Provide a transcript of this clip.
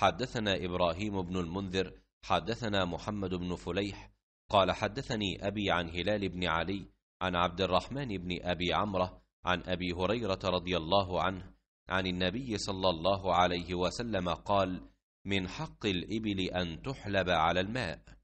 حدثنا إبراهيم بن المنذر حدثنا محمد بن فليح قال حدثني أبي عن هلال بن علي عن عبد الرحمن بن أبي عمرة عن أبي هريرة رضي الله عنه عن النبي صلى الله عليه وسلم قال من حق الإبل أن تحلب على الماء